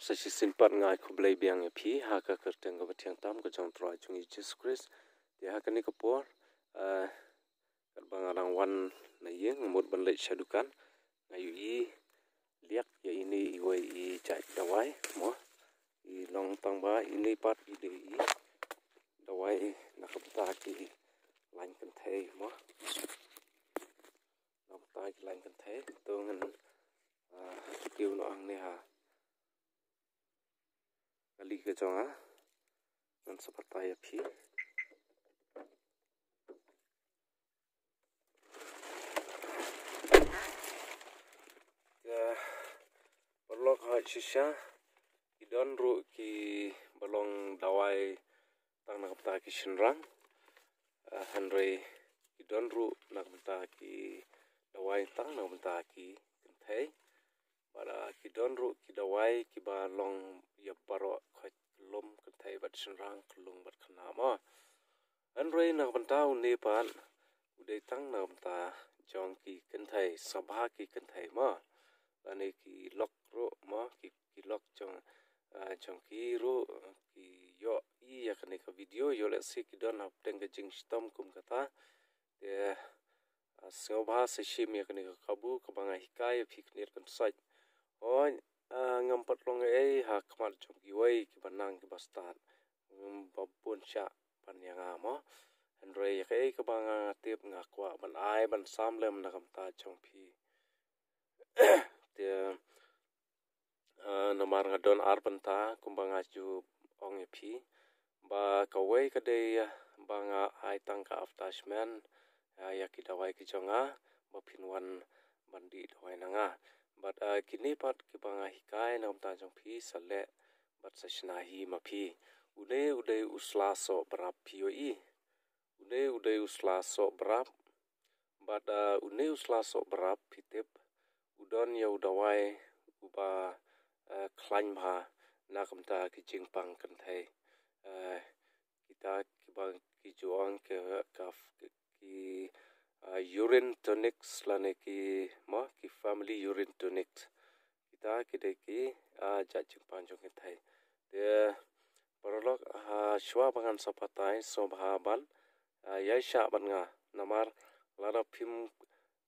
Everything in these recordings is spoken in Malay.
up sa si sin pat ngai khum lei biang phi ha ka kar teng ga bathyang tam ko jong troi chung i jesus christ te ha ka ni ka por a kar bang arang wan na ye ngamot ban lei sha dukan ngai yi liak ya ini i wai i chai dawai mo i long tang ba ini pat i de i dawai na khap ta ki lain kan thei mo long ta lang lain kan thei to ngan a kêu nó ăn nè ha liga jong a ah. non sapat pa yapi ya perlok ha chisha i don ru ki balong dawai tang nak ta ki shinrang hanrei ah, i don ru nak ta ki dawai tang nak ta ki kentai bara ki don ru ki da wai ki ba long ya baro kho lum kan thai bat sin rang klung bat khna ma an rei na ban tau ne pan u dei tang na ban ta jong ki kan thai sabha ki kan thai ma lani ki lok ru ma ki ki lok jong jong ki ru ki yo i ya kan ka video yo le si ki don hap teng ka jing stom kum kata de ស្ងោបាសិឈីមៀកនេះកបូកបងហិកាយភិកនេះកំសាច់ Pon ngam patlong ei ha kamar jom ki wei ki banang ki bastan ngam babun sha pan yang ama han rei ya kei ka banga tip nga kwa ban ai ban sam lem na kam ta chong phi te namar nga don ar ban ta kum banga ju ong e phi ba ka wei ka de banga ai tang ka aftashman ya ki dawai ki chonga ba phin wan bandi dawai na nga but uh, kini pat ki banga hikai na umta jong phi sale but sa shna hi ma phi ule ule usla so brap pi o i ule ule usla so brap but uh, ule usla so brap pi tep udon ya udawai uba uh, climb ha na kamta ki jing pang kan thai uh, kita ki bang ki juang ke kaf ki, ki uh, urine tonics laneki ma ki family urine tonics kita kide ki a uh, ah, jajung panjung thai de parolog uh, ah, shwa bangan sapatai so bhaban uh, yai sha ban nga namar lara phim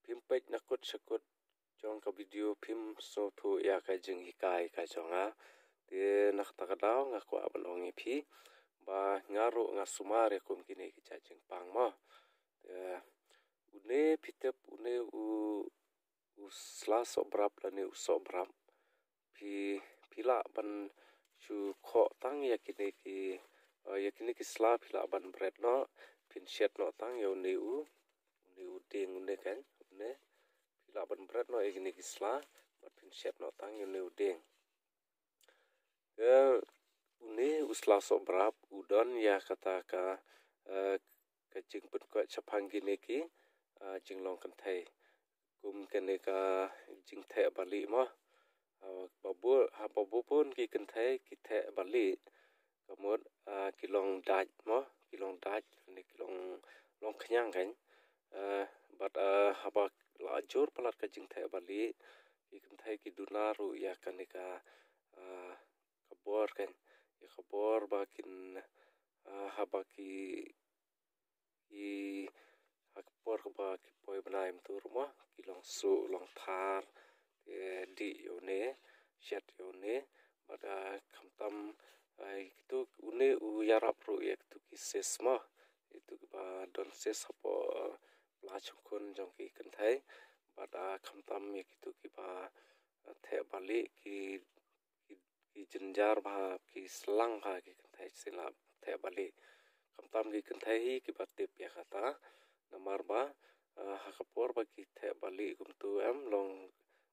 phim pek nakot sakot chong ka video phim so thu ya ka jing hikai ka chonga de nak takadaw nga ko abalong phi ba ngaro nga sumare ya kum kine ki cha ching pang ma yeah. une pitep une u u sla sobrap la ne u sobrap pi pila ban chu kho tang yakini ki yakini ki sla pila ban bread no pin shet no tang yo ne u ne u ding ne kan ne pila ban bread no yakini ki sla bat pin shet no tang yo ne u ding une usla sobrap udon ya kata ka ka jing pun ko chapang gine ki jing long kan thei kum kan ne ka jing thei bali mo babu ha babu pun ki kan thei ki thei bali kamot ki long daj mo ki long daj ne ki long long khnyang kan but ha ba la jor palat ka jing thei bali ki kan thei ki dunaru ya kan ne ka kabor kan ki kabor ba kin ha ba ki ki ak por ko ba ki poy blaim tur mo ki long su long thar e di yo ne chat yo ne ba da kam tam ai tu une u yarap ru ek tu ki ses mo e tu ba don ses hapo la chong kon jong ki kan thai ba da kam tam ek tu ki ba the ba le ki ki jinjar ba ki slang ba ki kan thai se la the ba le kam tam ki kan thai ki ba te pya haka haka ba ba long long long long long long long long long teng-teng ong ki ki daj kini កកពរបកិតបលីគំទូអមឡង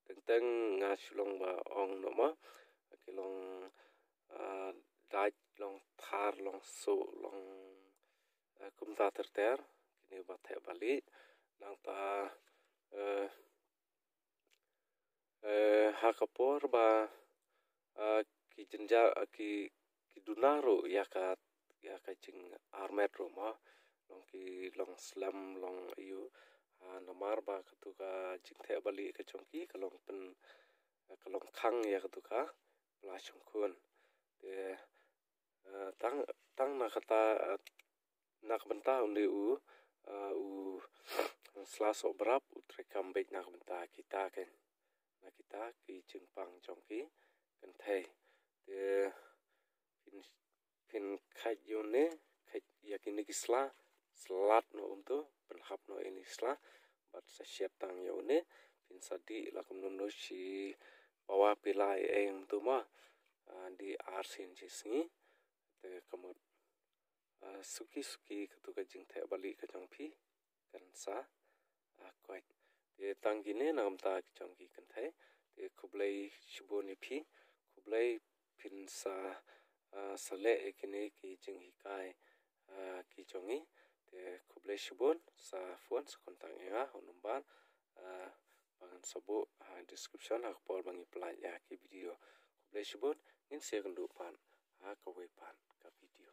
តឹងតឹងងាឆ្លងបាអងណមកកិឡងអដាច់ឡងផារឡងសូឡងគំថាតតែគនេះបាត់បលីឡងតាអឺអឺហកពរបាអគិចិនជាអគិគិឌូណារូយ៉ាកាយ៉ាកាជិងអាមេតរូម៉ាឡងគីឡងស្លាំឡងអ៊ី nomar ah, ba katuka jikte bali ka chongki kalong pen kalong khang ya katuka la chongkun de ah, tang tang na kata na kbenta unde u ah, u slaso brap u trekam bek na kbenta kita ken na kita ki ching pang chongki ken thai de pin pin khajune khaj yakini kisla slat no umtu penhap no ini slah bat sa syetang ya une pin sadi lakum nunu si bawa pila e yang tu ma di arsin jisngi te kamut suki suki ketu kajing kan te bali kajang pi kansa akwai te tanggi ne nam ta kajang ki kantai te kublai shibu ni pi kublai pin sa sale e kine ki jing hikai ki jongi uh, de kublesy bon sa fon sa kontang e a honum ban ah, bangan sabo a ah, description a kpol bangi plan ya ki video kublesy bon nin segundu pan a ah, kawe pan ka video